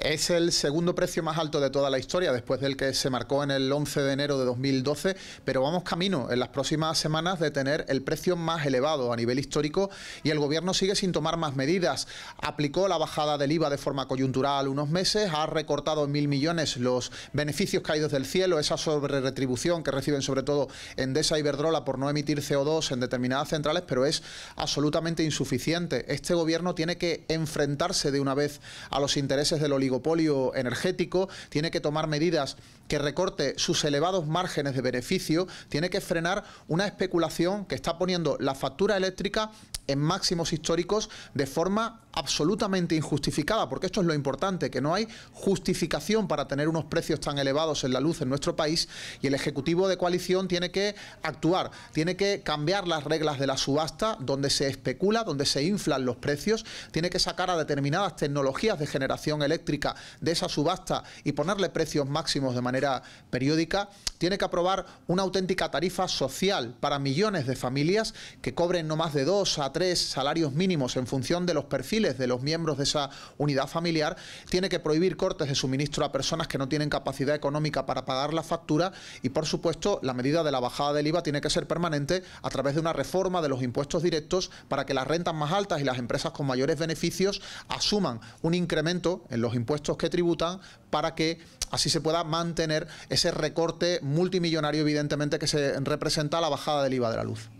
Es el segundo precio más alto de toda la historia, después del que se marcó en el 11 de enero de 2012, pero vamos camino en las próximas semanas de tener el precio más elevado a nivel histórico y el gobierno sigue sin tomar más medidas. Aplicó la bajada del IVA de forma coyuntural unos meses, ha recortado en mil millones los beneficios caídos del cielo, esa sobreretribución que reciben sobre todo Endesa y e Iberdrola por no emitir CO2 en determinadas centrales, pero es absolutamente insuficiente. Este gobierno tiene que enfrentarse de una vez a los intereses del oligarquía oligopolio energético, tiene que tomar medidas que recorte sus elevados márgenes de beneficio, tiene que frenar una especulación que está poniendo la factura eléctrica en máximos históricos de forma absolutamente injustificada, porque esto es lo importante, que no hay justificación para tener unos precios tan elevados en la luz en nuestro país y el Ejecutivo de coalición tiene que actuar, tiene que cambiar las reglas de la subasta donde se especula, donde se inflan los precios, tiene que sacar a determinadas tecnologías de generación eléctrica de esa subasta y ponerle precios máximos de manera periódica, tiene que aprobar una auténtica tarifa social para millones de familias que cobren no más de dos... a tres salarios mínimos en función de los perfiles de los miembros de esa unidad familiar, tiene que prohibir cortes de suministro a personas que no tienen capacidad económica para pagar la factura y, por supuesto, la medida de la bajada del IVA tiene que ser permanente a través de una reforma de los impuestos directos para que las rentas más altas y las empresas con mayores beneficios asuman un incremento en los impuestos que tributan para que así se pueda mantener ese recorte multimillonario evidentemente que se representa la bajada del IVA de la luz.